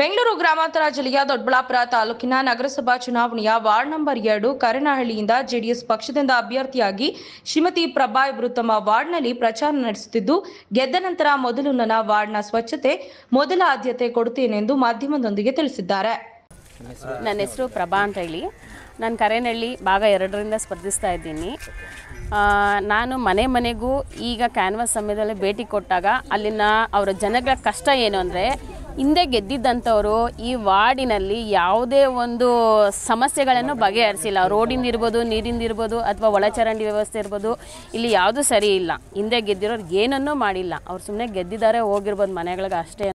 ಬೆಂಗಳೂರು ಗ್ರಾಮಾಂತರ ಜಿಲ್ಲೆಯ ದೊಡ್ಡಬಳ್ಳಾಪುರ ತಾಲೂಕಿನ ನಗರಸಭಾ ಚುನಾವಣೆಯ ವಾರ್ಡ್ ನಂಬರ್ ಎರಡು ಕರನಹಳ್ಳಿಯಿಂದ ಜೆಡಿಎಸ್ ಪಕ್ಷದಿಂದ ಅಭ್ಯರ್ಥಿಯಾಗಿ ಶ್ರೀಮತಿ ಪ್ರಭಾ ಇವರು ತಮ್ಮ ವಾರ್ಡ್ನಲ್ಲಿ ಪ್ರಚಾರ ನಡೆಸುತ್ತಿದ್ದು ಗೆದ್ದ ನಂತರ ಮೊದಲು ನನ್ನ ವಾರ್ಡ್ನ ಸ್ವಚ್ಛತೆ ಮೊದಲ ಆದ್ಯತೆ ಕೊಡುತ್ತೇನೆ ಎಂದು ಮಾಧ್ಯಮದೊಂದಿಗೆ ತಿಳಿಸಿದ್ದಾರೆ ನನ್ನ ಹೆಸರು ಪ್ರಭಾ ಅಂತ ಹೇಳಿ ನಾನು ಕರೇನಹಳ್ಳಿ ಭಾಗ ಎರಡರಿಂದ ಸ್ಪರ್ಧಿಸ್ತಾ ಇದ್ದೀನಿ ನಾನು ಮನೆ ಮನೆಗೂ ಈಗ ಕ್ಯಾನ್ವಾಸ್ ಸಮಯದಲ್ಲಿ ಭೇಟಿ ಕೊಟ್ಟಾಗ ಅಲ್ಲಿನ ಅವರ ಜನಗಳ ಕಷ್ಟ ಏನು ಅಂದರೆ ಹಿಂದೆ ಗೆದ್ದಿದ್ದಂಥವರು ಈ ವಾರ್ಡಿನಲ್ಲಿ ಯಾವುದೇ ಒಂದು ಸಮಸ್ಯೆಗಳನ್ನು ಬಗೆಹರಿಸಿಲ್ಲ ರೋಡಿಂದ ಇರ್ಬೋದು ನೀರಿಂದ ಇರ್ಬೋದು ಅಥವಾ ಒಳಚರಂಡಿ ವ್ಯವಸ್ಥೆ ಇರ್ಬೋದು ಇಲ್ಲಿ ಯಾವುದು ಸರಿ ಇಲ್ಲ ಹಿಂದೆ ಗೆದ್ದಿರೋರು ಏನನ್ನೂ ಮಾಡಿಲ್ಲ ಅವ್ರು ಸುಮ್ಮನೆ ಗೆದ್ದಿದ್ದಾರೆ ಹೋಗಿರ್ಬೋದು ಮನೆಗಳಿಗೆ ಅಷ್ಟೇ